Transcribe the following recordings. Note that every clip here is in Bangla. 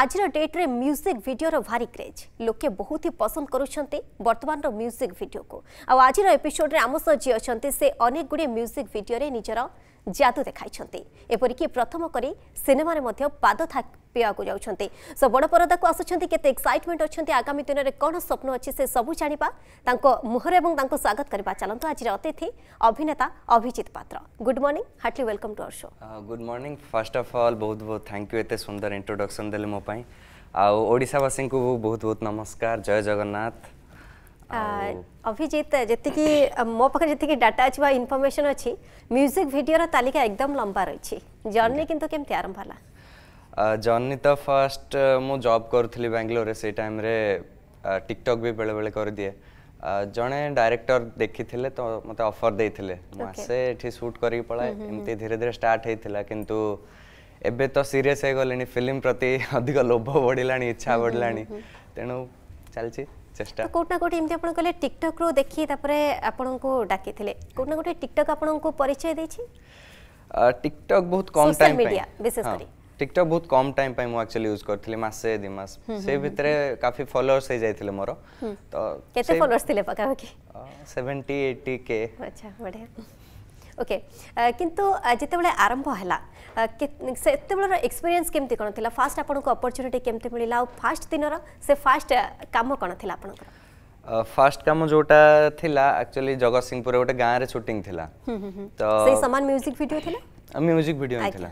ଆଜିର ଡେଟ୍ରେ ମ୍ୟୁଜିକ୍ ଭିଡ଼ିଓର ଭାରି କ୍ରେଜ୍ ଲୋକେ ବହୁତ ହି ପସନ୍ଦ କରୁଛନ୍ତି ବର୍ତ୍ତମାନର ମ୍ୟୁଜିକ୍ ଭିଡ଼ିଓକୁ ଆଉ ଆଜିର ଏପିସୋଡ଼ରେ ଆମ ସହ ଯିଏ ଅଛନ୍ତି ସେ ଅନେକ ଗୁଡ଼ିଏ ମ୍ୟୁଜିକ୍ ଭିଡ଼ିଓରେ ନିଜର জাদু দেখাইছেন এপরিকি প্রথম করে সিনেমার মধ্যে পাদ থাকবাকে যাচ্ছেন সো বড় পরদাকু আসুচার কেতে এক্সাইটমেন্ট অনেক আগামী দিনের কোণ স্বপ্ন অছে সে সবু জাঁয়া তা মুহরে এবং তা স্বাগত করা চলতু আজর অতিথি অভিনেতা Abhijit Patra good morning heartily welcome to our show good morning first of all বহুত বহুত থ্যাংক ইউ এতে সুন্দর ইন্ট্রোডকশন দেলে মো আউ ওড়িশাবাসী বহুত বহুত নমস্কার জয় জগন্নাথ अभिजीत जी मो पाखे जी डाटा अच्छी इनफर्मेसन अच्छी म्यूजिक भिडर तालिका एकदम लंबा रही जर्नी कितु केमती आरंभ है ଜର୍ନି ତ ଫାଷ୍ଟ ମୁଁ ଜବ୍ କରୁଥିଲି ବାଙ୍ଗଲୋରରେ ସେଇ ଟାଇମ୍ରେ ଟିକ୍ଟକ୍ ବି ବେଳେବେଳେ କରିଦିଏ ଜଣେ ଡାଇରେକ୍ଟର ଦେଖିଥିଲେ ତ ମୋତେ ଅଫର୍ ଦେଇଥିଲେ ମୁଁ ଆସେ ଏଠି ସୁଟ୍ କରିକି ପଳାଏ ଏମିତି ଧୀରେ ଧୀରେ ଷ୍ଟାର୍ଟ ହେଇଥିଲା କିନ୍ତୁ ଏବେ ତ ସିରିୟସ୍ ହେଇଗଲିଣି ଫିଲ୍ମ ପ୍ରତି ଅଧିକ ଲୋଭ ବଢ଼ିଲାଣି ଇଚ୍ଛା ବଢ଼ିଲାଣି ତେଣୁ ଚାଲିଛି চেষ্টা কোটি না কোটি এমনি আপনার কলে টিকটক রু দেখি তারপরে আপনার ডাকি কোটি না কোটি টিকটক আপনার পরিচয় দিয়েছি টিকটক বহুত কম টাইম মিডিয়া বিশেষ করে টিকটক বহুত কম টাইম পাই মু एक्चुअली ইউজ করছিলি মাসে দি মাস সে ভিতরে काफी ফলোয়ার্স হই যাইতিলে মোর তো কেতে ফলোয়ার্স থিলে পাকা বাকি 70 80 কে আচ্ছা বঢ়িয়া ओके किंतु जितेबेले आरंभ होला ସେତେବେଳର ଏକ୍ସପିରିଏନ୍ସ କେମିତି କ'ଣ ଥିଲା ଫାର୍ଷ୍ଟ ଆପଣଙ୍କୁ ଅପରଚ୍ୟୁନିଟି କେମିତି ମିଳିଲା ଆଉ ଫାର୍ଷ୍ଟ ଦିନର ସେ ଫାର୍ଷ୍ଟ କାମ କ'ଣ ଥିଲା ଆପଣଙ୍କର ফার্স্ট কাম যেটা লা আকচুয়ালি জগৎসিংপুর গোটে গাঁরে শুটিং লা তো সমান মিউজিক ভিডিও লা মিউজিক ভিডিও লা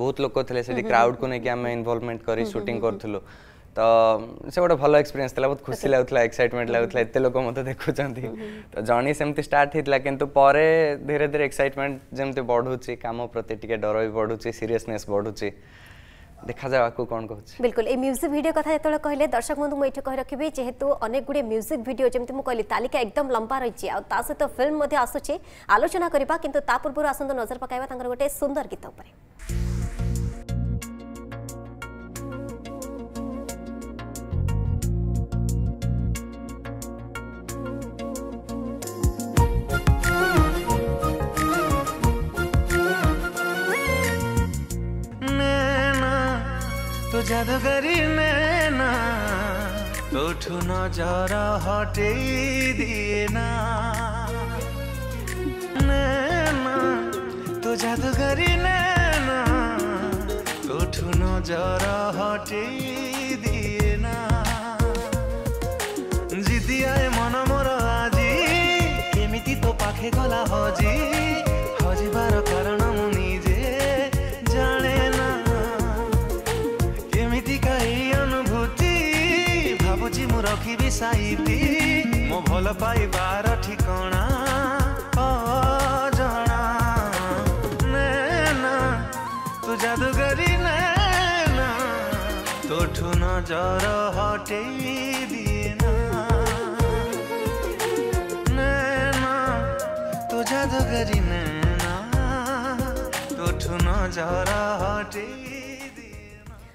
বহুত লোক লে সেটি ক্রাউড কু নেকি আমি ইনভলভমেন্ট করি শুটিং করুলু ତ ସେ ଗୋଟେ ଭଲ ଏକ୍ସପିରିଏନ୍ସ ଥିଲା ବହୁତ ଖୁସି ଲାଗୁଥିଲା ଏକ୍ସାଇଟମେଣ୍ଟ ଲାଗୁଥିଲା ଏତେ ଲୋକ ମୋତେ ଦେଖୁଛନ୍ତି ତ ଜଣେ ସେମିତି ଷ୍ଟାର୍ଟ ହେଇଥିଲା କିନ୍ତୁ ପରେ ଧୀରେ ଧୀରେ ଏକ୍ସାଇଟମେଣ୍ଟ ଯେମିତି ବଢ଼ୁଛି କାମ ପ୍ରତି ଟିକେ ଡର ବି ବଢ଼ୁଛି ସିରିୟସନେସ୍ ବଢ଼ୁଛି ଦେଖାଯାଉ କ'ଣ କହୁଛି ବିଲକୁଲ ଏଇ ମ୍ୟୁଜିକ୍ ଭିଡ଼ିଓ କଥା ଯେତେବେଳେ କହିଲେ ଦର୍ଶକ ବନ୍ଧୁ ମୁଁ ଏଠି କହି ରଖିବି ଯେହେତୁ ଅନେକ ଗୁଡ଼ିଏ ମ୍ୟୁଜିକ୍ ଭିଡ଼ିଓ ଯେମିତି ମୁଁ କହିଲି ତାଲିକା ଏକଦମ ଲମ୍ବା ରହିଛି ଆଉ ତା ସହିତ ଫିଲ୍ମ ମଧ୍ୟ ଆସୁଛି ଆଲୋଚନା କରିବା କିନ୍ତୁ ତା ପୂର୍ବରୁ ଆସନ୍ତୁ ନଜର ପକାଇବା ତାଙ୍କର ଗୋଟେ ସୁନ୍ଦର ଗୀତ ଉପରେ জাদুগরি না তোঠু নজর হটে দিয়ে না তো জাদুগরি না তোঠু নজর হটেই দিয়ে না জিদিয়ায় মন মোর আজি কেমিতি তো পাখে গলা হজি হজিবার কা ପୃଥିବୀ ସାଇତି ମୋ ଭଲ ପାଇବାର ଠିକଣା ଅଜଣା ନା ତୁ ଜାଦୁଗରୀ ନା ତୋଠୁ ନଜର ହଟେଇ ଦିଏ ନା ତୁ ଜାଦୁଗରୀ ନା ତୋଠୁ ନଜର ହଟେଇ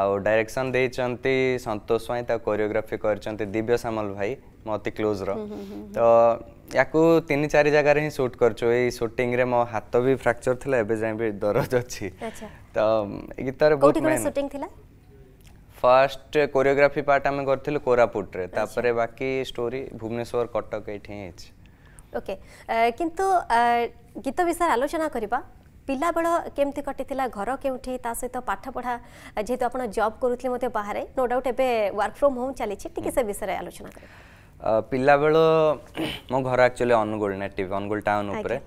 ଆଉ ଡାଇରେକ୍ସନ୍ ଦେଇଛନ୍ତି ସନ୍ତୋଷ ସ୍ୱାଇଁ ତା କୋରିଓଗ୍ରାଫି କରିଛନ୍ତି ଦିବ୍ୟ ସାମଲ ଭାଇ ମୋ ଅତି କ୍ଲୋଜ୍ର ତ ୟାକୁ ତିନି ଚାରି ଜାଗାରେ ହିଁ ସୁଟ୍ କରିଛୁ ଏଇ ସୁଟିଂରେ ମୋ ହାତ ବି ଫ୍ରାକ୍ଚର୍ ଥିଲା ଏବେ ଯାଏଁ ବି ଦରଜ ଅଛି ତ ଏ ଗୀତରେ ବହୁତ ସୁଟିଂ ଥିଲା ফার্স্ট কোরিওগ্রাফি পার্ট আমি করছিল কোরাপুটরে তারপরে বাকি স্টোরি ভুবনেশ্বর কটক এইটি হয়েছে ওকে কিন্তু গীত বিষয়ে আলোচনা করিবা ପିଲାବେଳ କେମିତି କଟିଥିଲା ଘର କେଉଁଠି ତା ସହିତ ପାଠପଢ଼ା ଯେହେତୁ ଆପଣ ଜବ୍ କରୁଥିଲେ ମଧ୍ୟ ବାହାରେ ନୋ ଡାଉଟ୍ ଏବେ ୱାର୍କ ଫ୍ରମ୍ ହୋମ୍ ଚାଲିଛି ଟିକେ ସେ ବିଷୟରେ ଆଲୋଚନା କରିବା ପିଲାବେଳ ମୋ ଘର ଆକ୍ଚୁଆଲି ଅନୁଗୁଳ ନେଟିଭ୍ ଅନୁଗୁଳ ଟାଉନ୍ ଉପରେ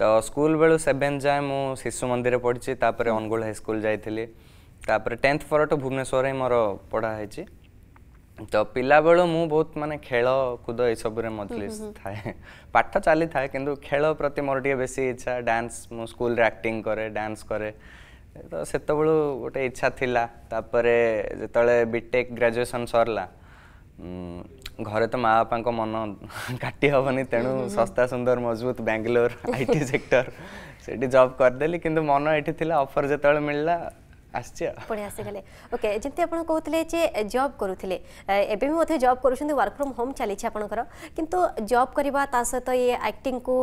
ତ ସ୍କୁଲ ବେଳୁ ସେଭେନ୍ ଯାଏଁ ମୁଁ ଶିଶୁ ମନ୍ଦିର ପଢ଼ିଛି ତାପରେ ଅନୁଗୁଳ ହାଇସ୍କୁଲ ଯାଇଥିଲି ତାପରେ ଟେନ୍ଥ ପରଠୁ ଭୁବନେଶ୍ୱର ହିଁ ମୋର ପଢ଼ା ହେଇଛି ତ ପିଲାବେଳୁ ମୁଁ ବହୁତ ମାନେ ଖେଳ କୁଦ ଏସବୁରେ ମଜଲିସ୍ ଥାଏ ପାଠ ଚାଲିଥାଏ କିନ୍ତୁ ଖେଳ ପ୍ରତି ମୋର ଟିକେ ବେଶୀ ଇଚ୍ଛା ଡ୍ୟାନ୍ସ ମୁଁ ସ୍କୁଲରେ ଆକ୍ଟିଂ କରେ ଡ୍ୟାନ୍ସ କରେ ତ ସେତେବେଳୁ ଗୋଟେ ଇଚ୍ଛା ଥିଲା ତାପରେ ଯେତେବେଳେ ବିଟେକ୍ ଗ୍ରାଜୁଏସନ୍ ସରିଲା ଘରେ ତ ମା ବାପାଙ୍କ ମନ କାଟି ହେବନି ତେଣୁ ଶସ୍ତା ସୁନ୍ଦର ମଜବୁତ ବାଙ୍ଗାଲୋର ଆଇ ଟି ସେକ୍ଟର ସେଠି ଜବ୍ କରିଦେଲି କିନ୍ତୁ ମନ ଏଠି ଥିଲା ଅଫର୍ ଯେତେବେଳେ ମିଳିଲା আসছে পুনে আসিগলে ওকে যেমতি আপন কহুতলে যে জব করুতলে এবে বি মধ্যে জব করুছন্তি ওয়ার্ক ফ্রম হোম চালিছে আপনকর কিন্তু জব করিবা তা সহিত ইয়ে অ্যাক্টিং কু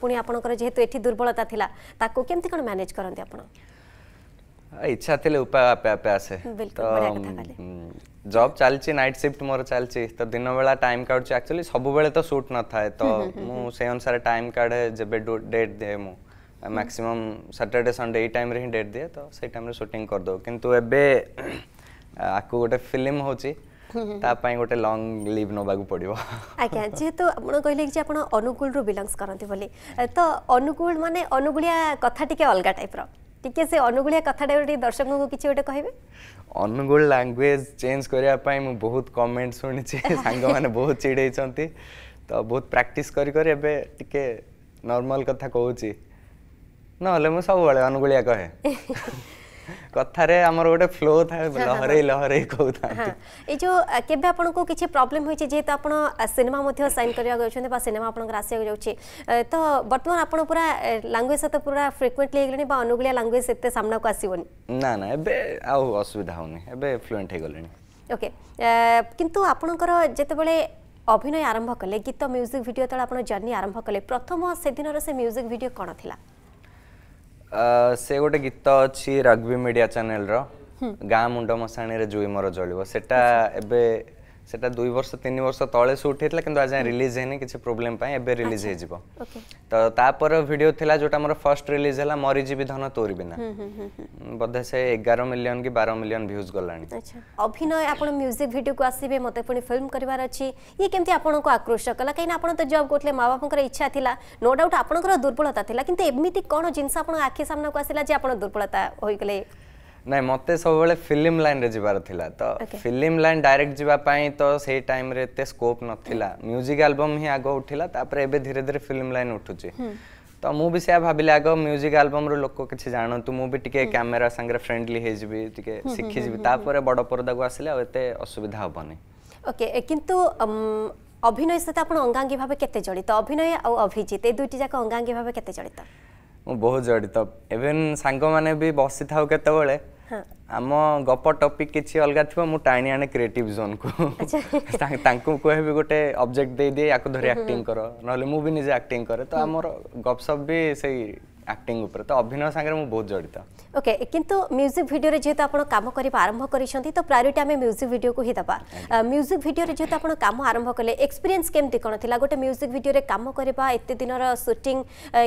পুনি আপনকর যেহেতু এটি দুর্বলতা থিলা তাকু কেমতি কোন ম্যানেজ করন্তি আপন ইচ্ছা থিলে উপায় আপে আপে আসে বিলকুল বড় কথা কলে জব চালছি নাইট শিফট মোর চালছি তো দিন বেলা টাইম কাটুছি অ্যাকচুয়ালি সবুবেলে তো শুট না থাকে তো মু সেই অনুসারে টাইম কাড়ে যেবে ডেট দে মু ম্যাক্সিমম স্যাଟরডে ସନ୍ଡେ ଏଇ ଟାଇମ୍ରେ ହିଁ ଡେଟ୍ ଦିଏ ତ ସେଇ ଟାଇମ୍ରେ ସୁଟିଂ କରିଦେଉ କିନ୍ତୁ ଏବେ ଆକୁ ଗୋଟେ ଫିଲ୍ମ ହେଉଛି ତା ପାଇଁ ଗୋଟେ ଲଙ୍ଗ ଲିଭ୍ ନେବାକୁ ପଡ଼ିବ ଆଜ୍ଞା ଯେହେତୁ ଆପଣ କହିଲେ କି ଯେ ଆପଣ ଅନୁଗୁଳରୁ ବିଲଙ୍ଗସ୍ କରନ୍ତି ବୋଲି ତ ଅନୁଗୁଳ ମାନେ ଅନୁଗୁଳିଆ କଥା ଟିକେ ଅଲଗା ଟାଇପ୍ର ଟିକେ ସେ ଅନୁଗୁଳିଆ କଥାଟା ଟିକେ ଦର୍ଶକଙ୍କୁ କିଛି ଗୋଟେ କହିବେ ଅନୁଗୁଳ ଲାଙ୍ଗୁଏଜ୍ ଚେଞ୍ଜ କରିବା ପାଇଁ ମୁଁ ବହୁତ କମେଣ୍ଟ ଶୁଣିଛି ସାଙ୍ଗମାନେ ବହୁତ ଚିଡ଼େଇଛନ୍ତି ତ ବହୁତ ପ୍ରାକ୍ଟିସ୍ କରି କରି ଏବେ ଟିକେ ନର୍ମାଲ୍ କଥା କହୁଛି ନହେଲେ ମୁଁ ସବୁବେଳେ ଅନୁଗୁଳିଆ କହେ କଥାରେ ଆମର ଗୋଟେ ଫ୍ଲୋ ଥାଏ ଲହରେଇ ଲହରେଇ କହୁଥାନ୍ତି ଏଇ ଯୋଉ କେବେ ଆପଣଙ୍କୁ କିଛି ପ୍ରୋବ୍ଲେମ୍ ହୋଇଛି ଯେହେତୁ ଆପଣ ସିନେମା ମଧ୍ୟ ସାଇନ୍ କରିବାକୁ ଯାଉଛନ୍ତି ବା ସିନେମା ଆପଣଙ୍କର ଆସିବାକୁ ଯାଉଛି ତ ବର୍ତ୍ତମାନ ଆପଣ ପୁରା ଲାଙ୍ଗୁଏଜ୍ ସହିତ ପୁରା ଫ୍ରିକ୍ୱେଣ୍ଟଲି ହେଇଗଲେଣି ବା ଅନୁଗୁଳିଆ ଲାଙ୍ଗୁଏଜ୍ ଏତେ ସାମ୍ନାକୁ ଆସିବନି ନା ନା ଏବେ ଆଉ ଅସୁବିଧା ହେଉନି ଏବେ ଫ୍ଲୁଏଣ୍ଟ ହେଇଗଲେଣି ଓକେ କିନ୍ତୁ ଆପଣଙ୍କର ଯେତେବେଳେ ଅଭିନୟ ଆରମ୍ଭ କଲେ ଗୀତ ମ୍ୟୁଜିକ୍ ଭିଡ଼ିଓ ଯେତେବେଳେ ଆପଣ ଜର୍ଣ୍ଣି ଆରମ୍ଭ କଲେ ପ୍ରଥମ ସେଦିନର ସେ ମ୍ୟୁଜିକ୍ ଭିଡ଼ିଓ କ'ଣ ଥିଲା ସେ ଗୋଟେ ଗୀତ ଅଛି ରଗ୍ବି ମିଡ଼ିଆ ଚ୍ୟାନେଲ୍ର ଗାଁ ମୁଣ୍ଡ ମଶାଣିରେ ଜୁଇ ମୋର ଜଳିବ ସେଟା ଏବେ সেটা দুই বর্ষ তিন বর্ষ তলে সুট হয়েছিল কিন্তু আজ রিলিজ হয়নি কিছু প্রোবলেম পাই এবে রিলিজ হয়ে যাব তো তারপর ভিডিও লা যেটা মোর ফার্স্ট রিলিজ হলা মরিযিবি ধন তোর বিনা বোধে সে এগার মিলিয়ন কি বার মিলিয়ন ভিউজ গলানি অভিনয় আপনার মিউজিক ভিডিও কু আসবে মতো পুঁ ফিল্ম করবার অছি ইয়ে কেমতি আপনার আকৃষ্ট কলা কিনা আপনার তো জব করলে মা বাপাঙ্কর ইচ্ছা লা নো ডাউট আপনার দুর্বলতা লা কিন্তু এমিতি কোণ জিনিস আপনার আখি সামনাকু আসলা যে আপনার দুর্বলতা হয়ে গেলে ନାଇଁ ମୋତେ ସବୁବେଳେ ଫିଲ୍ମ ଲାଇନ୍ରେ ଯିବାର ଥିଲା ତ ଫିଲ୍ମ ଲାଇନ୍ ଡାଇରେକ୍ଟ ଯିବା ପାଇଁ ତ ସେଇ ଟାଇମ୍ରେ ଏତେ ସ୍କୋପ୍ ନଥିଲା ମ୍ୟୁଜିକ୍ ଆଲବମ୍ ହିଁ ଆଗ ଉଠିଲା ତାପରେ ଏବେ ଧୀରେ ଧୀରେ ଫିଲ୍ମ ଲାଇନ୍ ଉଠୁଛି ତ ମୁଁ ବି ସେୟା ଭାବିଲି ଆଗ ମ୍ୟୁଜିକ୍ ଆଲବମ୍ରୁ ଲୋକ କିଛି ଜାଣନ୍ତୁ ମୁଁ ବି ଟିକେ କ୍ୟାମେରା ସାଙ୍ଗରେ ଫ୍ରେଣ୍ଡଲି ହେଇଯିବି ଟିକେ ଶିଖିଯିବି ତାପରେ ବଡ଼ ପରଦାକୁ ଆସିଲେ ଆଉ ଏତେ ଅସୁବିଧା ହେବନି ଓକେ କିନ୍ତୁ ଅଭିନୟ ସହିତ ଆପଣ ଅଙ୍ଗାଙ୍ଗୀ ଭାବେ କେତେ ଜଡ଼ିତ ଅଭିନୟ ଆଉ ଅଭିଜିତ ଏ ଦୁଇଟି ଯାକ ଅଙ୍ଗାଙ୍ଗୀ ଭାବେ କେତେ ଜଡ଼ିତ ମୁଁ ବହୁତ ଜଡ଼ିତ ଇଭେନ୍ ସାଙ୍ଗମାନେ ବି ବସିଥାଉ କେତେବେଳେ ଆମ ଗପ ଟପିକ୍ କିଛି ଅଲଗା ଥିବ ମୁଁ ଟାଣି ଆଣେ କ୍ରିଏଟିଭ୍ ଜୋନ୍କୁ ତାଙ୍କୁ କହିବି ଗୋଟେ ଅବଜେକ୍ଟ ଦେଇଦିଏ ୟାକୁ ଧରି ଆକ୍ଟିଂ କର ନହେଲେ ମୁଁ ବି ନିଜେ ଆକ୍ଟିଂ କରେ ତ ଆମର ଗପସପ୍ ବି ସେଇ ଆକ୍ଟିଂ ଉପରେ ତ ଅଭିନୟ ସାଙ୍ଗରେ ମୁଁ ବହୁତ ଜଡ଼ିତ ଓକେ କିନ୍ତୁ ମ୍ୟୁଜିକ୍ ଭିଡ଼ିଓରେ ଯେହେତୁ ଆପଣ କାମ କରିବା ଆରମ୍ଭ କରିଛନ୍ତି ତ ପ୍ରାୟୋରିଟି ଆମେ ମ୍ୟୁଜିକ୍ ଭିଡ଼ିଓକୁ ହିଁ ଦେବା ମ୍ୟୁଜିକ୍ ଭିଡ଼ିଓରେ ଯେହେତୁ ଆପଣ କାମ ଆରମ୍ଭ କଲେ ଏକ୍ସପିରିଏନ୍ସ କେମିତି କ'ଣ ଥିଲା ଗୋଟେ ମ୍ୟୁଜିକ୍ ଭିଡ଼ିଓରେ କାମ କରିବା ଏତେ ଦିନର ସୁଟିଂ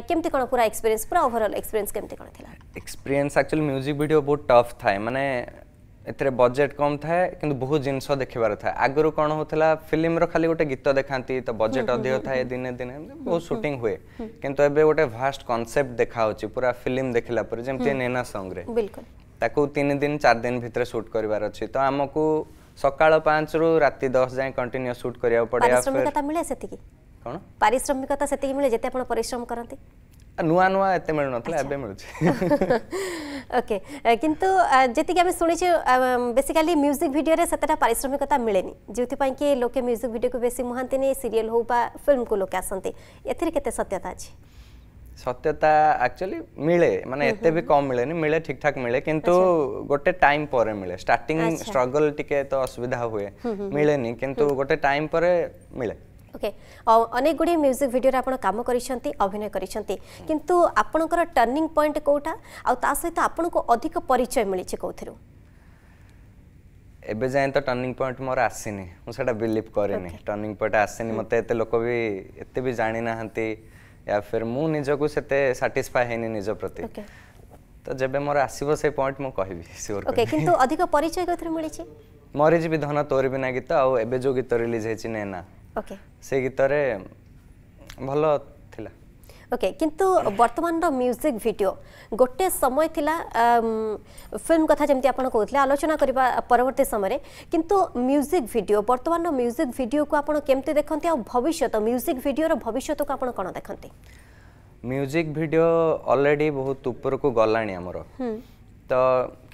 କେମିତି କ'ଣ ପୁରା ଏକ୍ସପିରିଏନ୍ସ ପୁରା ଓଭରଅଲ୍ ଏକ୍ସପିରିଏନ୍ସ କେମିତି କ'ଣ ଥିଲା ଏକ୍ସପିରିଏନ୍ସ ଆକ୍ଚୁଆଲି ମ୍ୟୁଜିକ୍ ଭିଡ଼ିଓ ବହୁତ ଟଫ୍ ଥାଏ ମାନେ ଏଥିରେ ବଜେଟ୍ କମ୍ ଥାଏ କିନ୍ତୁ ବହୁତ ଜିନିଷ ଦେଖିବାର ଥାଏ ଆଗରୁ କ'ଣ ହେଉଥିଲା ଫିଲ୍ମର ଖାଲି ଗୋଟେ ଗୀତ ଦେଖାନ୍ତି ତ ବଜେଟ୍ ଅଧିକ ଥାଏ ଦିନେ ଦିନେ ବହୁତ ସୁଟିଂ ହୁଏ କିନ୍ତୁ ଏବେ ଗୋଟେ ଭାଷ୍ଟ କନସେପ୍ଟ ଦେଖାହେଉଛି ପୁରା ଫିଲ୍ମ ଦେଖିଲା ପରେ ଯେମିତି ନେନା ସଙ୍ଗରେ ତାକୁ ତିନି ଦିନ ଚାରି ଦିନ ଭିତରେ ସୁଟ୍ କରିବାର ଅଛି ତ ଆମକୁ ସକାଳ ପାଞ୍ଚରୁ ରାତି ଦଶ ଯାଏଁ କଣ୍ଟିନ୍ୟୁ ସୁଟ୍ କରିବାକୁ ପଡ଼ିବ କ'ଣ ପାରିଶ୍ରମିକତା ସେତିକି ମିଳେ ଯେତେ ଆପଣ ପରିଶ୍ରମ କରନ୍ତି नुआ नुआ एते मिल नथले एबे मिलुछ ओके किंतु जेति कि सुनि सुनिछ बेसिकली म्यूजिक वीडियो रे सतटा पारिश्रमिकता मिलेनी जेति पई कि लोके म्यूजिक वीडियो को बेसी मुहांतिनी सीरियल हो बा फिल्म को लोके आसंती एथिर केते सत्यता सत्यता एक्चुअली मिले माने एते भी कम मिले ବି मिले ठीक ठाक मिले किंतु गोटे टाइम पर मिले स्टार्टिंग स्ट्रगल टिके तो असुविधा हुए मिले ମିଳେନି किंतु गोटे टाइम पर मिले ओके अनेक गुड़े म्यूजिक भिडियो आप कम करभिनय करूँ आपणकर टर्निंग पॉइंट कौटा आ सहित आपन को अधिक परिचय मिली कौर एबे जाए तो टर्निंग पॉइंट मोर आसीनी मुझे बिलिव कैनि टर्निंग पॉइंट आसीनी मत एत लोक भी एत भी जाणी ना या फिर मु निजक से साटिस्फाए हैनी निज प्रति तो जब मोर आसो से पॉइंट मुझे कहबी सियोर ओके किंतु अधिक परिचय कथि मिली मरीज भी धन तोर भी ना गीत आउ एबे जो गीत रिलीज होइछि नेना ଓକେ ସେ ଗୀତରେ ଭଲ ଥିଲା ଓକେ କିନ୍ତୁ ବର୍ତ୍ତମାନର ମ୍ୟୁଜିକ୍ ଭିଡ଼ିଓ ଗୋଟେ ସମୟ ଥିଲା ଫିଲ୍ମ କଥା ଯେମିତି ଆପଣ କହୁଥିଲେ ଆଲୋଚନା କରିବା ପରବର୍ତ୍ତୀ ସମୟରେ କିନ୍ତୁ ମ୍ୟୁଜିକ୍ ଭିଡ଼ିଓ ବର୍ତ୍ତମାନର ମ୍ୟୁଜିକ୍ ଭିଡ଼ିଓକୁ ଆପଣ କେମିତି ଦେଖନ୍ତି ଆଉ ଭବିଷ୍ୟତ ମ୍ୟୁଜିକ୍ ଭିଡ଼ିଓର ଭବିଷ୍ୟତକୁ ଆପଣ କ'ଣ ଦେଖନ୍ତି ମ୍ୟୁଜିକ୍ ଭିଡ଼ିଓ ଅଲରେଡ଼ି ବହୁତ ଉପରକୁ ଗଲାଣି ଆମର ତ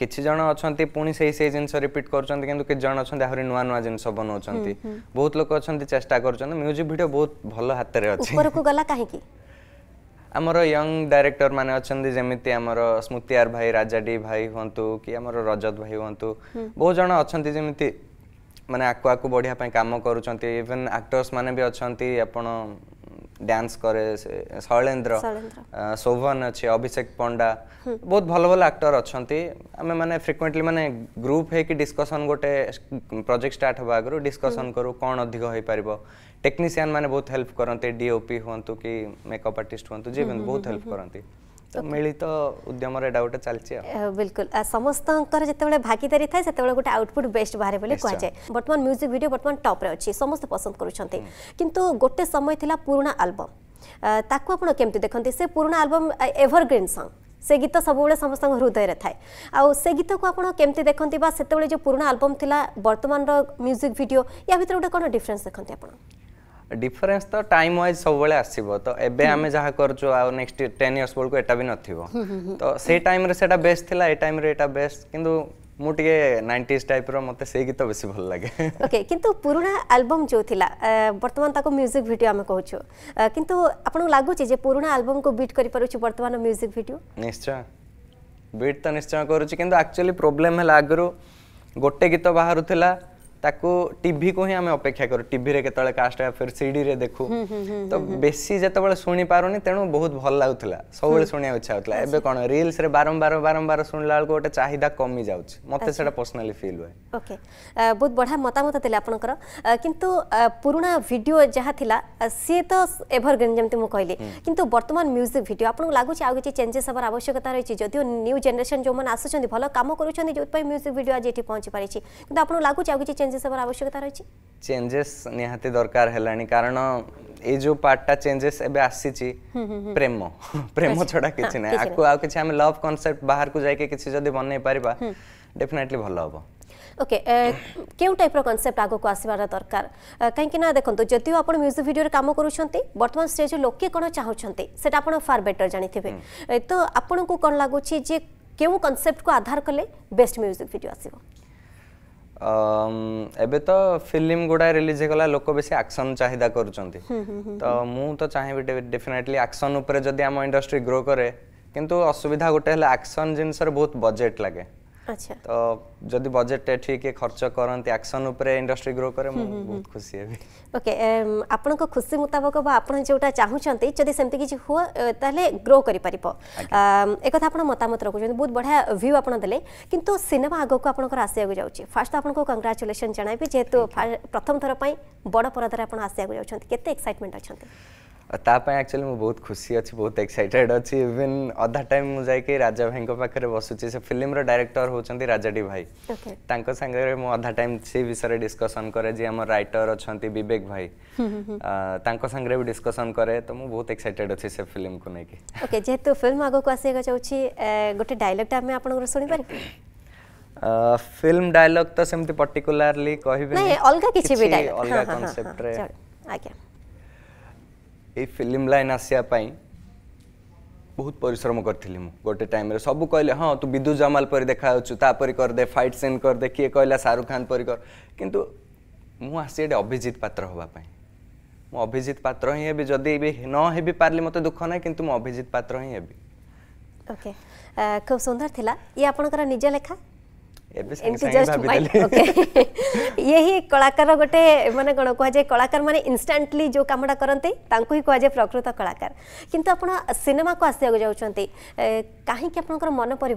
କିଛି ଜଣ ଅଛନ୍ତି ପୁଣି ସେଇ ସେଇ ଜିନିଷ ରିପିଟ୍ କରୁଛନ୍ତି କିନ୍ତୁ କେତେ ଜଣ ଅଛନ୍ତି ଆହୁରି ନୂଆ ନୂଆ ଜିନିଷ ବନାଉଛନ୍ତି ବହୁତ ଲୋକ ଅଛନ୍ତି ଚେଷ୍ଟା କରୁଛନ୍ତି ମ୍ୟୁଜିକ୍ ଭିଡ଼ିଓ ବହୁତ ଭଲ ହାତରେ ଅଛି ଉପରକୁ ଗଲା କାହିଁକି ଆମର ୟଙ୍ଗ ଡାଇରେକ୍ଟର ମାନେ ଅଛନ୍ତି ଯେମିତି ଆମର ସ୍ମୃତିଆର ଭାଇ ରାଜାଡି ଭାଇ ହୁଅନ୍ତୁ କି ଆମର ରଜତ ଭାଇ ହୁଅନ୍ତୁ ବହୁତ ଜଣ ଅଛନ୍ତି ଯେମିତି ମାନେ ଆକୁ ଆକୁ ବଢ଼ିବା ପାଇଁ କାମ କରୁଛନ୍ତି ଇଭେନ୍ ଆକ୍ଟର୍ସ ମାନେ ବି ଅଛନ୍ତି ଆପଣ ଡ୍ୟାନ୍ସ କରେ ଶୈଳେନ୍ଦ୍ର ଶୋଭନ ଅଛି ଅଭିଷେକ ପଣ୍ଡା ବହୁତ ଭଲ ଭଲ ଆକ୍ଟର ଅଛନ୍ତି ଆମେ ମାନେ ଫ୍ରିକ୍ୱେଣ୍ଟଲି ମାନେ ଗ୍ରୁପ୍ ହେଇକି ଡିସ୍କସନ୍ ଗୋଟେ ପ୍ରୋଜେକ୍ଟ ଷ୍ଟାର୍ଟ ହେବା ଆଗରୁ ଡିସ୍କସନ୍ କରୁ କ'ଣ ଅଧିକ ହୋଇପାରିବ ଟେକ୍ନିସିଆନ୍ ମାନେ ବହୁତ ହେଲ୍ପ କରନ୍ତି ଡିଓପି ହୁଅନ୍ତୁ କି ମେକଅପ୍ ଆର୍ଟିଷ୍ଟ ହୁଅନ୍ତୁ ଯିଏ ବହୁତ ହେଲ୍ପ କରନ୍ତି ମିଳିତ ଉଦ୍ୟମରେ ଏଇଟା ଗୋଟେ ଚାଲିଛି ବିଲକୁଲ ସମସ୍ତଙ୍କର ଯେତେବେଳେ ଭାଗିଦାରୀ ଥାଏ ସେତେବେଳେ ଗୋଟେ ଆଉଟପୁଟ୍ ବେଷ୍ଟ ବାହାରେ ବୋଲି କୁହାଯାଏ ବର୍ତ୍ତମାନ ମ୍ୟୁଜିକ୍ ଭିଡ଼ିଓ ବର୍ତ୍ତମାନ ଟପ୍ରେ ଅଛି ସମସ୍ତେ ପସନ୍ଦ କରୁଛନ୍ତି କିନ୍ତୁ ଗୋଟେ ସମୟ ଥିଲା ପୁରୁଣା ଆଲବମ୍ ତାକୁ ଆପଣ କେମିତି ଦେଖନ୍ତି ସେ ପୁରୁଣା ଆଲବମ୍ ଏଭରଗ୍ରୀନ୍ ସଙ୍ଗ୍ ସେ ଗୀତ ସବୁବେଳେ ସମସ୍ତଙ୍କ ହୃଦୟରେ ଥାଏ ଆଉ ସେ ଗୀତକୁ ଆପଣ କେମିତି ଦେଖନ୍ତି ବା ସେତେବେଳେ ଯେଉଁ ପୁରୁଣା ଆଲବମ୍ ଥିଲା ବର୍ତ୍ତମାନର ମ୍ୟୁଜିକ୍ ଭିଡ଼ିଓ ୟା ଭିତରେ ଗୋଟେ କ'ଣ ଡିଫରେନ୍ସ ଦେଖନ୍ତି ଆପଣ ডিফরেন্স তো টাইম ওয়াইজ সবুলে আসব তো এবে আমি যা করছু আর নেক্সট টেন ইয়ার্স বেড়ে এটা বি নথিব তো সেই টাইমরে সেটা বেস্ট লা এই টাইমরে এটা বেস্ট কিন্তু ମୁଁ ଟିକେ ନାଇଣ୍ଟିଜ୍ ଟାଇପ୍ର ମୋତେ ସେଇ ଗୀତ ବେଶୀ ଭଲ ଲାଗେ ଓକେ କିନ୍ତୁ ପୁରୁଣା ଆଲବମ୍ ଯେଉଁ ଥିଲା ବର୍ତ୍ତମାନ ତାକୁ ମ୍ୟୁଜିକ୍ ଭିଡ଼ିଓ ଆମେ କହୁଛୁ କିନ୍ତୁ ଆପଣଙ୍କୁ ଲାଗୁଛି ଯେ ପୁରୁଣା ଆଲବମ୍କୁ ବିଟ୍ କରିପାରୁଛି ବର୍ତ୍ତମାନ ମ୍ୟୁଜିକ୍ ଭିଡ଼ିଓ ନିଶ୍ଚୟ ବିଟ୍ ତ ନିଶ୍ଚୟ କରୁଛି କିନ୍ତୁ ଆକ୍ଚୁଆଲି ପ୍ରୋବ୍ଲେମ୍ ହେଲା ଆଗରୁ ଗୋଟେ ଗୀତ ବାହାରୁଥିଲା ତାକୁ ଟିଭିକୁ ହିଁ ଆମେ ଅପେକ୍ଷା କରୁ ଟିଭିରେ କେତେବେଳେ କାଷ୍ଟ ଫେର୍ ସିଡ଼ିରେ ଦେଖୁ ତ ବେଶୀ ଯେତେବେଳେ ଶୁଣିପାରୁନି ତେଣୁ ବହୁତ ଭଲ ଲାଗୁଥିଲା ସବୁବେଳେ ଶୁଣିବାକୁ ଇଚ୍ଛା ହଉଥିଲା ଏବେ କ'ଣ ରିଲ୍ସରେ ବାରମ୍ବାର ବାରମ୍ବାର ଶୁଣିଲା ବେଳକୁ ଗୋଟେ ଚାହିଦା କମି ଯାଉଛି ମୋତେ ସେଇଟା ପର୍ସନାଲି ଫିଲ୍ ହୁଏ ଓକେ ବହୁତ ବଢ଼ିଆ ମତାମତ ଥିଲା ଆପଣଙ୍କର କିନ୍ତୁ ପୁରୁଣା ଭିଡ଼ିଓ ଯାହା ଥିଲା ସିଏ ତ ଏଭରଗ୍ରୀନ୍ ଯେମିତି ମୁଁ କହିଲି କିନ୍ତୁ ବର୍ତ୍ତମାନ ମ୍ୟୁଜିକ୍ ଭିଡ଼ିଓ ଆପଣଙ୍କୁ ଲାଗୁଛି ଆଉ କିଛି ଚେଞ୍ଜେସ୍ ହେବାର ଆବଶ୍ୟକତା ରହିଛି ଯଦିଓ ନ୍ୟୁ ଜେନେରେସନ୍ ଯେଉଁମାନେ ଆସୁଛନ୍ତି ଭଲ କାମ କରୁଛନ୍ତି ଯେଉଁଥିପାଇଁ ମ୍ୟୁଜିକ୍ ଭିଡ଼ିଓ ଆଜି ଏଠି ପହଞ୍ଚି ପାରିଛି କିନ୍ତୁ ଆପଣଙ୍କୁ ଲାଗୁଛି ଆଉ କିଛି চেঞ্জেস হবার আবশ্যকতা রয়েছে চেঞ্জেস নিহাতি দরকার হেলানি কারণ এই যে পার্টটা চেঞ্জেস এবে আসিছি প্রেম প্রেম ছড়া কিছু না আকু আউ কিছু আমি লভ কনসেপ্ট বাহারকু যাইকে কিছু যদি বনাই পারিবা ডেফিনেটলি ভালো হবো ওকে কেউ টাইপর কনসেপ্ট আগুক আসবার দরকার কাইকি না দেখুন যদিও আপনার মিউজিক ভিডিওরে কাম করছেন বর্তমান স্টেজে লোকে কোণ চাহুছেন সেটা আপনার ফার বেটর জাঁথিবে তো আপনার কোণ লাগুছি যে কেউ কনসেপ্ট কু আধার কলে বেস্ট মিউজিক ভিডিও আসবে ଏବେ ତ ଫିଲ୍ମ ଗୁଡ଼ାଏ ରିଲିଜ୍ ହେଇଗଲା ଲୋକ ବେଶୀ ଆକ୍ସନ୍ ଚାହିଦା କରୁଛନ୍ତି ତ ମୁଁ ତ ଚାହିଁବି ଡେଫିନେଟଲି ଆକ୍ସନ୍ ଉପରେ ଯଦି ଆମ ଇଣ୍ଡଷ୍ଟ୍ରି ଗ୍ରୋ କରେ କିନ୍ତୁ ଅସୁବିଧା ଗୋଟେ ହେଲା ଆକ୍ସନ୍ ଜିନିଷରେ ବହୁତ ବଜେଟ୍ ଲାଗେ ତ ଯଦି ବଜେଟ ଠିକ ଖର୍ଚ୍ଚ କରନ୍ତି ଆକ୍ସନ ଉପରେ ଇଣ୍ଡଷ୍ଟ୍ରି ଗ୍ରୋ କରେ ମୁଁ ବହୁତ ଖୁସି ହେବି ଓକେ ଆପଣଙ୍କ ଖୁସି ମୁତାବକ ବା ଆପଣ ଯେଉଁଟା ଚାହୁଁଛନ୍ତି ଯଦି ସେମିତି କିଛି ହୁଅ ତାହେଲେ ଗ୍ରୋ କରିପାରିବ ଏକଥା ଆପଣ ମତାମତ ରଖୁଛନ୍ତି ବହୁତ ବଢ଼ିଆ ଭ୍ୟୁ ଆପଣ ଦେଲେ କିନ୍ତୁ ସିନେମା ଆଗକୁ ଆପଣଙ୍କର ଆସିବାକୁ ଯାଉଛି ଫାର୍ଷ୍ଟ ଆପଣଙ୍କୁ କଂଗ୍ରାଚୁଲେସନ୍ ଜଣାଇବି ଯେହେତୁ ପ୍ରଥମ ଥର ପାଇଁ ବଡ଼ ପରଦାରେ ଆପଣ ଆସିବାକୁ ଯାଉଛନ୍ତି କେତେ ଏକ୍ସାଇଟମେଣ୍ଟ ଅଛନ୍ତି ताप एक्चुअली मुझे बहुत खुशी अच्छी बहुत एक्साइटेड अच्छी इवन अधा टाइम मुझे जाके राजा भाई पाखे बसुची से फिल्म डायरेक्टर ହେଉଛନ୍ତି ରାଜାଡି ଭାଇ ତାଙ୍କ ସାଙ୍ଗରେ ମୁଁ ଅଧା ଟାଇମ୍ ସେ ବିଷୟରେ ଡିସ୍କସନ୍ କରେ ଯିଏ ଆମ ରାଇଟର ଅଛନ୍ତି ବିବେକ ଭାଇ ତାଙ୍କ ସାଙ୍ଗରେ ବି ଡିସ୍କସନ୍ କରେ ତ ମୁଁ ବହୁତ ଏକ୍ସାଇଟେଡ୍ ଅଛି ସେ ଫିଲ୍ମକୁ ନେଇକି ଓକେ ଯେହେତୁ ଫିଲ୍ମ ଆଗକୁ ଆସିବାକୁ ଯାଉଛି ଗୋଟେ ଡାଇଲଗ୍ଟା ଆମେ ଆପଣଙ୍କର ଶୁଣିପାରିବୁ ଫିଲ୍ମ ଡାଇଲଗ୍ ତ ସେମିତି ପର୍ଟିକୁଲାରଲି କହିବି ଅଲଗା କିଛି ବି ଅଲଗା କନସେପ୍ଟରେ ଆଜ୍ଞା ଏଇ ଫିଲ୍ମ ଲାଇନ୍ ଆସିବା ପାଇଁ ବହୁତ ପରିଶ୍ରମ କରିଥିଲି ମୁଁ ଗୋଟେ ଟାଇମ୍ରେ ସବୁ କହିଲେ ହଁ ତୁ ବିଦୁ ଜମାଲ ପରି ଦେଖାଯାଉଛୁ ତାପରେ କରିଦେ ଫାଇଟ୍ ସିନ୍ କରିଦେ କିଏ କହିଲା ଶାହରୁଖ ଖାନ ପରି କର କିନ୍ତୁ ମୁଁ ଆସି ଏଠି ଅଭିଜିତ ପାତ୍ର ହେବା ପାଇଁ ମୁଁ ଅଭିଜିତ ପାତ୍ର ହିଁ ହେବି ଯଦି ବି ନ ହେବି ପାରିଲି ମୋତେ ଦୁଃଖ ନାହିଁ କିନ୍ତୁ ମୁଁ ଅଭିଜିତ ପାତ୍ର ହିଁ ହେବି ଓକେ ଖୁବ୍ ସୁନ୍ଦର ଥିଲା ଇଏ ଆପଣଙ୍କର ନିଜ ଲେଖା यही कलाकार गोटे माने कौन कहुए कलाकार मैंने इनस्टाटली जो कम करते ही कहुए प्रकृत कलाकार किंतु आप सिनेमा को आसवाक जाऊँच कहीं आपंकर मन पर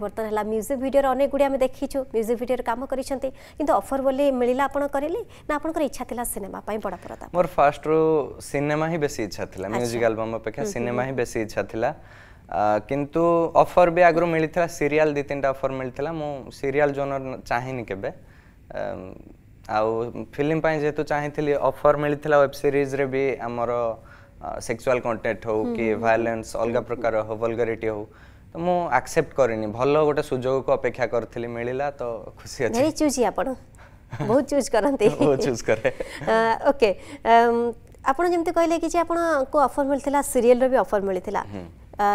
म्यूजिक भिडर अनेक गुड़िया आम देखीचु म्यूजिक भिडर कम करफर बोली मिलला आप करेले ना आपंकर इच्छा था सिनेमा बड़ा पर्दा मोर फास्ट रू सिनेमा ही बेस इच्छा था म्यूजिक आलबम अपेक्षा हम्म, सिनेमा हम्म। ही बेस इच्छा था किंतु ऑफर भी आगर मिली था सीरियल दी तीन टाइम अफर मिली मुझे सीरीयल सीरियल जोनर चाहे नहीं केबे आउ फिल्म पाए जेतु चाहे अफर ऑफर मिली वेब सीरीज रे भी अमर सेक्सुअल कंटेंट हो कि वायलेंस अलग प्रकार हो वल्गरिटी हो तो मुझे एक्सेप्ट करनी भल गोटे सुजोग को अपेक्षा करथिलि मिलिला तो खुशी अछि वेरी चूजी बहुत चूज करनते चूज करे ओके आपण जेमते कहले कि जे आपण को ऑफर भी ऑफर मिलथिला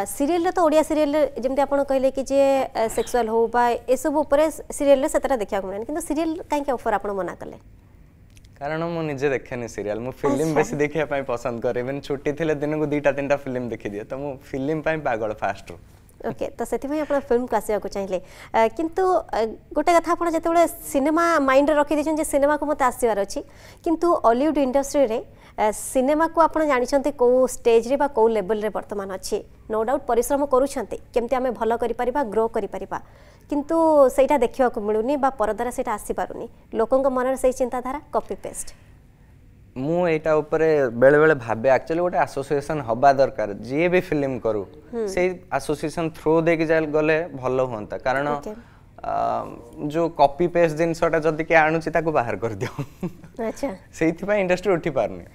ସିରିଏଲରେ ତ ଓଡ଼ିଆ ସିରିଏଲରେ ଯେମିତି ଆପଣ କହିଲେ କି ଯେ ସେକ୍ସୁଆଲ ହଉ ବା ଏସବୁ ଉପରେ ସିରିଏଲରେ ସେତେଟା ଦେଖିବାକୁ ମିଳେନି କିନ୍ତୁ ସିରିଏଲ କାହିଁକି ଅଫର୍ ଆପଣ ମନା କଲେ କାରଣ ମୁଁ ନିଜେ ଦେଖେନି ସିରିଏଲ ମୁଁ ଫିଲ୍ମ ବେଶୀ ଦେଖିବା ପାଇଁ ପସନ୍ଦ କରେ ଇଭେନ୍ ଛୁଟି ଥିଲେ ଦିନକୁ ଦୁଇଟା ତିନିଟା ଫିଲ୍ମ ଦେଖିଦିଏ ତ ମୁଁ ଫିଲ୍ମ ପାଇଁ ପାଗଳ ଫାଷ୍ଟରୁ ଓକେ ତ ସେଥିପାଇଁ ଆପଣ ଫିଲ୍ମକୁ ଆସିବାକୁ ଚାହିଁଲେ କିନ୍ତୁ ଗୋଟେ କଥା ଆପଣ ଯେତେବେଳେ ସିନେମା ମାଇଣ୍ଡରେ ରଖିଦେଇଛନ୍ତି ଯେ ସିନେମାକୁ ମୋତେ ଆସିବାର ଅଛି କିନ୍ତୁ ଅଲିଉଡ଼ ଇଣ୍ଡଷ୍ଟ୍ରିରେ ସିନେମାକୁ ଆପଣ ଜାଣିଛନ୍ତି କେଉଁ ଷ୍ଟେଜ୍ରେ ବା କେଉଁ ଲେବଲ୍ରେ ବର୍ତ୍ତମାନ ଅଛି ନୋ ଡାଉଟ୍ ପରିଶ୍ରମ କରୁଛନ୍ତି କେମିତି ଆମେ ଭଲ କରିପାରିବା ଗ୍ରୋ କରିପାରିବା କିନ୍ତୁ ସେଇଟା ଦେଖିବାକୁ ମିଳୁନି ବା ପରଦାରେ ସେଇଟା ଆସିପାରୁନି ଲୋକଙ୍କ ମନରେ ସେଇ ଚିନ୍ତାଧାରା କପି ପେଷ୍ଟ ମୁଁ ଏଇଟା ଉପରେ ବେଳେବେଳେ ଭାବେ ଆକ୍ଚୁଆଲି ଗୋଟେ ଆସୋସିଏସନ୍ ହବା ଦରକାର ଯିଏ ବି ଫିଲ୍ମ କରୁ ସେଇ ଆସୋସିଏସନ୍ ଥ୍ରୋ ଦେଇକି ଗଲେ ଭଲ ହୁଅନ୍ତା କାରଣ ଯେଉଁ କପି ପେଷ୍ଟ ଜିନିଷଟା ଯଦି କିଏ ଆଣୁଛି ତାକୁ ବାହାର କରିଦିଅ ସେଇଥିପାଇଁ ଇଣ୍ଡଷ୍ଟ୍ରି ଉଠିପାରୁନି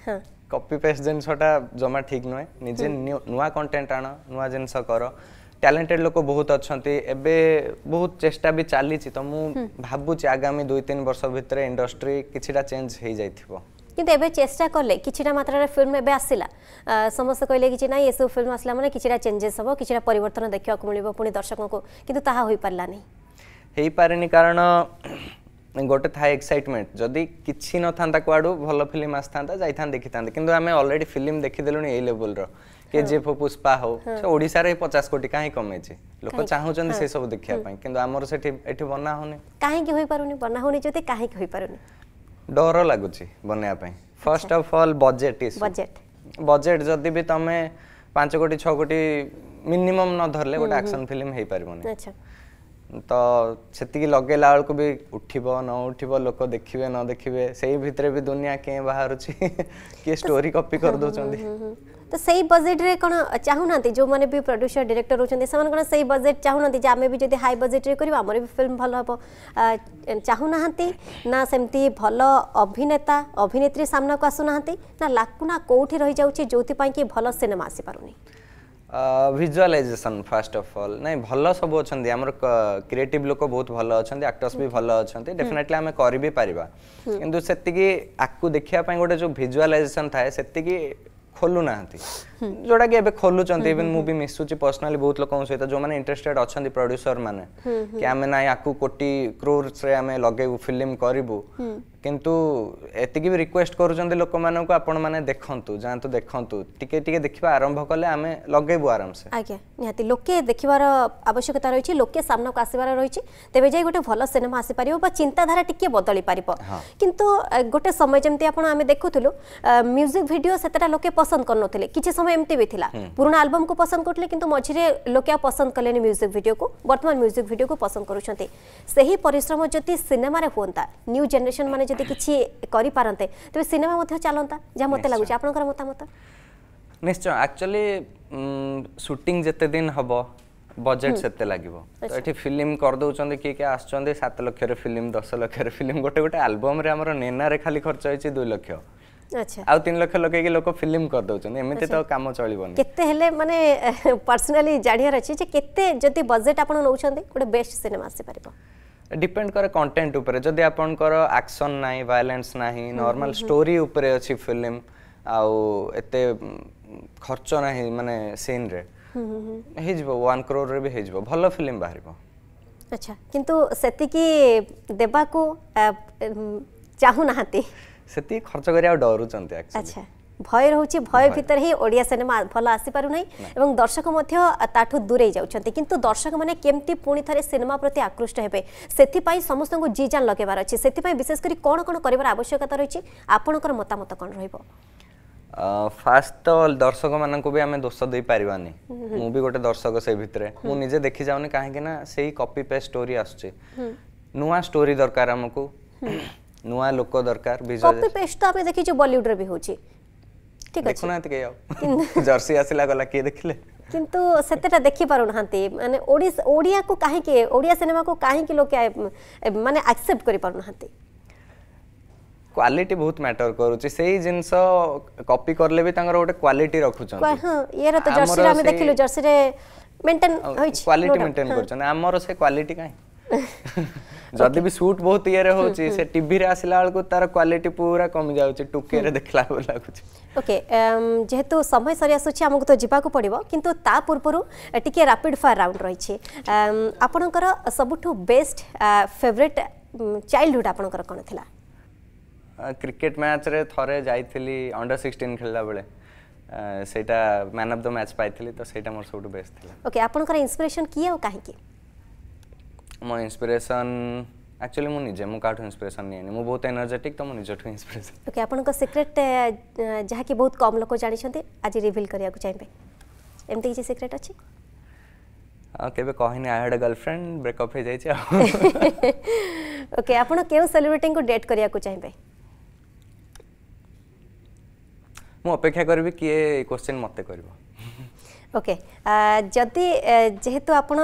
କପି ପେଷ୍ଟ ଜିନିଷଟା ଜମା ଠିକ୍ ନୁହେଁ ନିଜେ ନୂଆ କଣ୍ଟେଣ୍ଟ ଆଣ ନୂଆ ଜିନିଷ କର ଟ୍ୟାଲେଣ୍ଟେଡ୍ ଲୋକ ବହୁତ ଅଛନ୍ତି ଏବେ ବହୁତ ଚେଷ୍ଟା ବି ଚାଲିଛି ତ ମୁଁ ଭାବୁଛି ଆଗାମୀ ଦୁଇ ତିନି ବର୍ଷ ଭିତରେ ଇଣ୍ଡଷ୍ଟ୍ରି କିଛିଟା ଚେଞ୍ଜ ହେଇଯାଇଥିବ কিন্তু এবে চেষ্টা কলে কিছুটা মাত্রার ফিল্ম এবে আসিলা সমস্ত কহিলে কিছু না এসব ফিল্ম আসলা মানে কিছুটা চেঞ্জেস হব কিছুটা পরিবর্তন দেখা মিলব পুঁ দর্শকঙ্কু কিন্তু তাহা হয়ে পারানি ହେଇପାରିନି କାରଣ ଗୋଟେ ଥାଏ ଏକ୍ସାଇଟମେଣ୍ଟ ଯଦି କିଛି ନଥାନ୍ତା କୁଆଡ଼ୁ ଭଲ ଫିଲ୍ମ ଆସିଥାନ୍ତା ଯାଇଥାନ୍ତେ ଦେଖିଥାନ୍ତେ କିନ୍ତୁ ଆମେ ଅଲରେଡ଼ି ଫିଲ୍ମ ଦେଖିଦେଲୁଣି ଏଇ ଲେବୁଲର କେଜିଏଫ୍ ପୁଷ୍ପା ହଉ ସେ ଓଡ଼ିଶାରେ ପଚାଶ କୋଟି କାହିଁ କମେଇଛି ଲୋକ ଚାହୁଁଛନ୍ତି ସେସବୁ ଦେଖିବା ପାଇଁ କିନ୍ତୁ ଆମର ସେଠି ଏଠି ବନା ହଉନି କାହିଁକି ହୋଇପାରୁନି ବନା ହଉନି ଯଦି କାହିଁକି ହୋଇପାରୁନି ଡର ଲାଗୁଛି ବନେଇବା ପାଇଁ first of all budget is budget budget ଯଦି ବି ତମେ ପାଞ୍ଚ କୋଟି ଛଅ କୋଟି ମିନିମମ୍ ନ ଧରିଲେ ଗୋଟେ ଆକ୍ସନ୍ ଫିଲ୍ମ ହେଇପାରିବନି ତ ସେତିକି ଲଗେଇଲା ବେଳକୁ ବି ଉଠିବ ନ ଉଠିବ ଲୋକ ଦେଖିବେ ନ ଦେଖିବେ ସେଇ ଭିତରେ ବି ଦୁନିଆ କେଁ ବାହାରୁଛି କିଏ ଷ୍ଟୋରି କପି କରିଦେଉଛନ୍ତି ତ ସେଇ ବଜେଟ୍ରେ କ'ଣ ଚାହୁଁନାହାନ୍ତି ଯେଉଁମାନେ ବି ପ୍ରଡ୍ୟୁସର ଡିରେକ୍ଟର ରହୁଛନ୍ତି ସେମାନେ କ'ଣ ସେଇ ବଜେଟ୍ ଚାହୁଁନାହାନ୍ତି ଯେ ଆମେ ବି ଯଦି ହାଇ ବଜେଟ୍ରେ କରିବା ଆମର ବି ଫିଲ୍ମ ଭଲ ହେବ ଚାହୁଁନାହାନ୍ତି ନା ସେମିତି ଭଲ ଅଭିନେତା ଅଭିନେତ୍ରୀ ସାମ୍ନାକୁ ଆସୁନାହାନ୍ତି ନା ଲାକୁନା କେଉଁଠି ରହିଯାଉଛି ଯେଉଁଥିପାଇଁ କି ଭଲ ସିନେମା ଆସିପାରୁନି ভিজুয়ালাইজেসন ফার্স্ট অফ অল নাই ভাল সব অনেক আমার ক্রিয়েটিভ লোক বহুত ভাল অনেক আক্টর্স বি ভাল অনেক ডেফিনেটলি আমি করি পারিবা কিন্তু সেতিকি আকু দেখিবা পাই গোটে যে ভিজুয়ালাইজেসন থাকে সেতিকি con जोटा कि एबे खोलुचंती इवन मु भी मिसुची पर्सनली बहुत लोकों सहित जो माने इंटरेस्टेड अछंती प्रोड्यूसर माने कि आमे ना याकू कोटी क्रोर्स रे आमे लगेबु फिल्म करिवु किंतु एतिकी भी रिक्वेस्ट करुचंती लोक माने को आपण माने देखंतु जानतु देखंतु टिके टिके देखिबा आरंभ कले आमे लगेबु आराम से आज्ञा निहाती लोके देखिबार आवश्यकता रहिछि लोके सामना को आसीबार रहिछि तेबे जाई गोटे भलो सिनेमा आसी पारिबो बा चिंताधारा टिके बदली पारिबो किंतु गोटे समय जेमति आपण आमे देखुथुलु म्यूजिक भिडियो सेतटा लोके पसंद करनथले किछि समय এমতি বি লা পুরোনা আলবম কু পসন্দ করলে কিন্তু মঝিরে লোকে পসন্দ কলে মিউজিক ভিডিও কু বর্তমান মিউজিক ভিডিও কু পসন্দ করছেন সেই পরিশ্রম যদি সিনেমার হুঁতা নিউ জেনারেসন মানে যদি কিছু করে পারতে তবে সিনেমা চালতা যা মতো লাগুছে আপনার মতামত ନିଶ୍ଚୟ ଆକ୍ଚୁଆଲି ସୁଟିଂ ଯେତେ ଦିନ ହେବ ବଜେଟ୍ ସେତେ ଲାଗିବ ତ ଏଠି ଫିଲ୍ମ କରିଦେଉଛନ୍ତି କିଏ କିଏ ଆସୁଛନ୍ତି ସାତ ଲକ୍ଷରେ ଫିଲ୍ମ ଦଶ ଲକ୍ଷରେ ଫିଲ୍ମ ଗୋଟେ ଗୋଟେ ଆଲବମ୍ରେ ଆମର ନେନାରେ ଖାଲି ଖର୍ଚ୍ଚ ହେଇଛି ଦୁଇ ଲକ୍ଷ আচ্ছা। ଆଉ ତିନି ଲକ୍ଷ ଲଗେଇକି ଲୋକ ଫିଲ୍ମ କରିଦେଉଛନ୍ତି ଏମିତି ତ କାମ ଚଳିବନି କେତେ ହେଲେ ମାନେ ପର୍ସନାଲି ଜାଣିବାର ଅଛି ଯେ କେତେ ଯଦି ବଜେଟ୍ ଆପଣ ନେଉଛନ୍ତି ଗୋଟେ ବେଷ୍ଟ ସିନେମା ଆସିପାରିବ ডিপেন্ড করে কন্টেন্ট উপরে যদি আপনার আকশন নাই ভায়োলেন্স নাই নর্মাল স্টোরি উপরে অছি ফিল্ম আউ এতে খরচ নাই মানে সিন রে হইযিব 1 ক্রোর রে বি হইযিব ভালো ফিল্ম বাহিরিব আচ্ছা কিন্তু সেতিকি দেবাকু চাহু নাহাতি ସେତିକି ଖର୍ଚ୍ଚ କରିବାକୁ ଡରୁଛନ୍ତି ଆଚ୍ছা ভয় রয়েছে ভয় ভিতরে হি ওড়িয়া সিনেমা ভাল আসিপারু না এবং দর্শক মধ্য তাঠু দূরেই যাচ্ছেন কিন্তু দর্শক মানে কেমতি পুনি থরে সিনেমা প্রতি আকৃষ্ট হবে সেপাই সমস্ত জিজান লগাইবার অছে সেপাই বিশেষ করে কোণ কোণ করবার আবশ্যকতা রয়েছে আপনার মতামত কোণ রহব ফার্স্ট তো দর্শক মানুষ বি আমি দোষ দিয়ে পারিবানি মু বি গোটে দর্শক সেই ভিতরে মু নিজে দেখি যাওনি কাহিঁকি না সেই কপি পেস্ট স্টোরি আসছে নূয়া স্টোরি দরকার আমাকে ନୂଆ ଲୋକ ଦରକାର କପି ପେଷ୍ଟ ତ ଆମେ ଦେଖିଛୁ ବଲିଉଡରେ ବି ହେଉଛି ଠିକ ଅଛି ଦେଖୁନାହାନ୍ତି କେହି ଆଉ ଜର୍ସି ଆସିଲା ଗଲା କିଏ ଦେଖିଲେ କିନ୍ତୁ ସେତେଟା ଦେଖିପାରୁନାହାନ୍ତି ମାନେ ଓଡ଼ିଆକୁ କାହିଁକି ଓଡ଼ିଆ ସିନେମାକୁ କାହିଁକି ଲୋକେ ମାନେ ଆକ୍ସେପ୍ଟ କରିପାରୁନାହାନ୍ତି କ୍ୱାଲିଟି ବହୁତ ମ୍ୟାଟର କରୁଛି ସେଇ ଜିନିଷ କପି କଲେ ବି ତାଙ୍କର ଗୋଟେ କ୍ୱାଲିଟି ରଖୁଛନ୍ତି ହଁ ଇଏର ତ ଜର୍ସିରେ ଆମେ ଦେଖିଲୁ ଜର୍ସିରେ ମେଣ୍ଟେନ ହୋଇଛି କ୍ୱାଲିଟି ମେଣ୍ଟେନ କରୁଛନ୍ତି ଆମର ସେ କ୍ୱାଲିଟି କାହିଁ ଯଦି ବି ସୁଟ୍ ବହୁତ ଇଏରେ ହେଉଛି ସେ ଟିଭିରେ ଆସିଲା ବେଳକୁ ତାର କ୍ୱାଲିଟି ପୁରା କମି ଯାଉଛି ଟୁକେରେ ଦେଖିଲା ବେଳକୁ ଲାଗୁଛି ଓକେ ଯେହେତୁ ସମୟ ସରି ଆସୁଛି ଆମକୁ ତ ଯିବାକୁ ପଡ଼ିବ କିନ୍ତୁ ତା ପୂର୍ବରୁ ଟିକେ ରାପିଡ୍ ଫାୟାର ରାଉଣ୍ଡ ରହିଛି ଆପଣଙ୍କର ସବୁଠୁ ବେଷ୍ଟ ଫେଭରେଟ୍ ଚାଇଲ୍ଡହୁଡ୍ ଆପଣଙ୍କର କ'ଣ ଥିଲା କ୍ରିକେଟ୍ ମ୍ୟାଚ୍ରେ ଥରେ ଯାଇଥିଲି ଅଣ୍ଡର ସିକ୍ସଟିନ୍ ଖେଳିଲା ବେଳେ ସେଇଟା ମ୍ୟାନ୍ ଅଫ୍ ଦ ମ୍ୟାଚ୍ ପାଇଥିଲି ତ ସେଇଟା ମୋର ସବୁଠୁ ବେଷ୍ଟ ଥିଲା ଓକେ ଆପଣଙ୍କର ଇନ୍ସପିରେସନ୍ କିଏ ଆଉ କାହିଁକି मो इन्स्पिरेसन एक्चुअली ମୁଁ ନିଜେ ମୁଁ କାହାଠୁ ଇନ୍ସପିରେସନ୍ ନିଏନି ମୁଁ ବହୁତ ଏନର୍ଜେଟିକ୍ ତ ମୁଁ ନିଜଠୁ ଇନ୍ସପିରେସନ୍ ଓକେ ଆପଣଙ୍କ ସିକ୍ରେଟ୍ ଯାହାକି ବହୁତ କମ୍ ଲୋକ ଜାଣିଛନ୍ତି ଆଜି ରିଭିଲ୍ କରିବାକୁ ଚାହିଁବେ ଏମିତି କିଛି ସିକ୍ରେଟ୍ ଅଛି କେବେ କହିନି ଆଇ ହ୍ୟାଡ୍ ଗର୍ଲଫ୍ରେଣ୍ଡ ବ୍ରେକଅପ୍ ହେଇଯାଇଛି ଆଉ ଓକେ ଆପଣ କେଉଁ ସେଲିବ୍ରିଟିଙ୍କୁ ଡେଟ୍ କରିବାକୁ ଚାହିଁବେ ମୁଁ ଅପେକ୍ଷା କରିବି କିଏ କ୍ୱେଶ୍ଚିନ୍ ମୋତେ କରିବ ওকে যদি যেহেতু আপন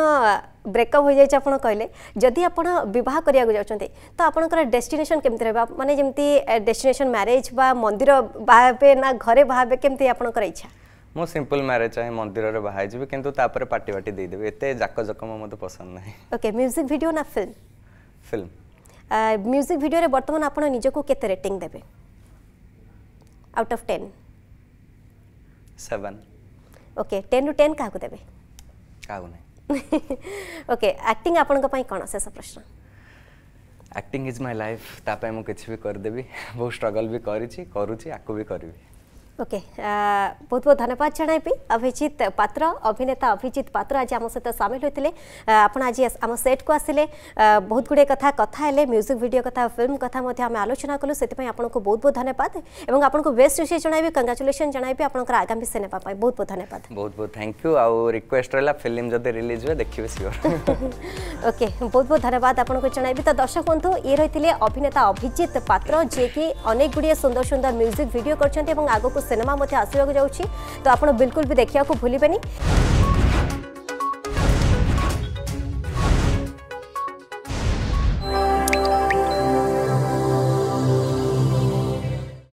ব্রেকঅপ হয়ে যাইছে আপন কইলে যদি আপন বিবাহ করিয়া যাচ্ছেন তো আপনার ডেস্টিনেশন কেমতি রহবা মানে যেমতি ডেস্টিনেশন ম্যারেজ বা মন্দির বাহাবে না ঘরে বাহাবে কেমতি আপনার ইচ্ছা ମୁଁ ସିମ୍ପଲ୍ ମ୍ୟାରେଜ୍ ଚାହେଁ ମନ୍ଦିରରେ ବାହା ହେଇଯିବି କିନ୍ତୁ ତାପରେ ପାଟି ବାଟି ଦେଇଦେବି ଏତେ ଜାକଜକମ ମୋତେ ପସନ୍ଦ ନାହିଁ ଓକେ ମ୍ୟୁଜିକ୍ ଭିଡ଼ିଓ ନା ଫିଲ୍ମ ଫିଲ୍ମ ମ୍ୟୁଜିକ୍ ଭିଡ଼ିଓରେ ବର୍ତ୍ତମାନ ଆପଣ ନିଜକୁ କେତେ ରେଟିଂ ଦେବେ out of ten seven okay ten রু টেন কাহাকু দেবে কাহাকু নাই ওকে আক্টিং আপনার কোণ শেষ প্রশ্ন ଆକ୍ଟିଂ ଇଜ୍ ମାଇ ଲାଇଫ୍ ତା ପାଇଁ ମୁଁ କିଛି ବି କରିଦେବି ବହୁତ ଷ୍ଟ୍ରଗଲ୍ ବି କରିଛି କରୁଛି ଆକୁ ବି କରିବି ओके बहुत बहुत धन्यवाद जनाबी अभिजित पात्र अभिनेता अभिजित पात्र आज आम सहित सामिल होते आपण आज आम सेट को आसिले बहुत गुड़े कथा कथा हेले म्यूजिक भिड कथा फिल्म कथा आम आलोचना कलु से आपको बहुत बहुत धन्यवाद और आपको बेस्ट विषय जन कंग्राचुलेसन जन आपर आगामी सिनेमा बहुत बहुत धन्यवाद बहुत बहुत थैंक यू आउ रिक्वेस्ट रहा फिल्म जब रिलीज हुए देखिए सियोर ओके बहुत बहुत धन्यवाद आपको जन तो दर्शक बंधु ये रही अभिनेता अभिजित पात्र जी कि अनेक गुड़े सुंदर सुंदर म्यूजिक भिड कर आगे ସିନେମା ମଧ୍ୟ ଆସିବାକୁ ଯାଉଛି ତ ଆପଣ ବିଲକୁଲ ବି ଦେଖିବାକୁ ଭୁଲିବେନି